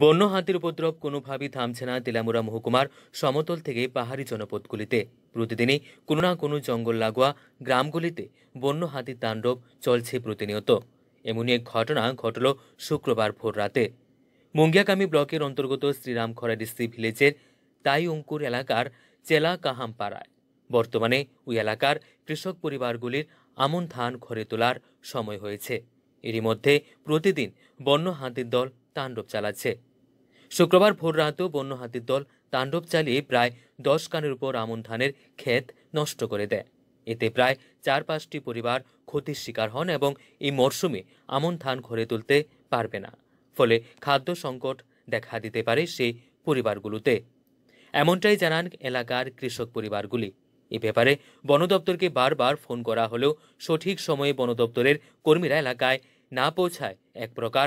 বন্য হাতির উপদ্রব কোনোভাবেই থামছে না তেলামুরা মহকুমার সমতল থেকে পাহাড়ি জনপদগুলিতে প্রতিদিনই কোনো না কোনো জঙ্গল লাগোয়া গ্রামগুলিতে বন্য হাতির তাণ্ডব চলছে প্রতিনিয়ত এমনই এক ঘটনা ঘটল শুক্রবার ভোর রাতে মুঙ্গিয়াকামী ব্লকের অন্তর্গত শ্রীরামখরা ডিসি ভিলেজের অঙ্কুর এলাকার চেলা কাহামপাড়ায় বর্তমানে ওই এলাকার কৃষক পরিবারগুলির আমন ধান ঘরে তোলার সময় হয়েছে এরই মধ্যে প্রতিদিন বন্য হাতির দল তাণ্ডব চালাচ্ছে শুক্রবার ভোর রাতেও বন্য হাতির দল তাণ্ডব চালিয়ে প্রায় দশ কানের উপর আমন ধানের ক্ষেত নষ্ট করে দেয় এতে প্রায় চার পাঁচটি পরিবার ক্ষতির শিকার হন এবং এই মরশুমে আমন ধান ঘরে তুলতে পারবে না ফলে খাদ্য সংকট দেখা দিতে পারে সেই পরিবারগুলোতে এমনটাই জানান এলাকার কৃষক পরিবারগুলি এ ব্যাপারে বন দপ্তরকে বারবার ফোন করা হলেও সঠিক সময়ে বন দপ্তরের কর্মীরা এলাকায় না পৌঁছায় এক প্রকার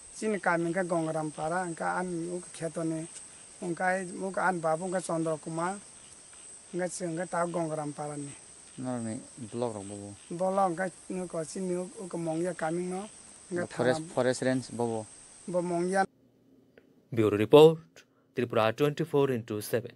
চিনকাম ইনকা গঙ্গরাম পাড়া ইনকা আন উক খেতনে ইনকা উক আন বাবু ইনকা চন্দ্রকুমার ইনকা ইনকা তাও গঙ্গরাম পাড়া নি নরনি ব্লক রক বাবু ব্লক ইনকা নুক চিন উক মংয়া কামিং ন ইনকা ফরেস্ট ফরেস্ট রেঞ্জ বাবু ব মংয়া bureau report Tripura twenty four into seven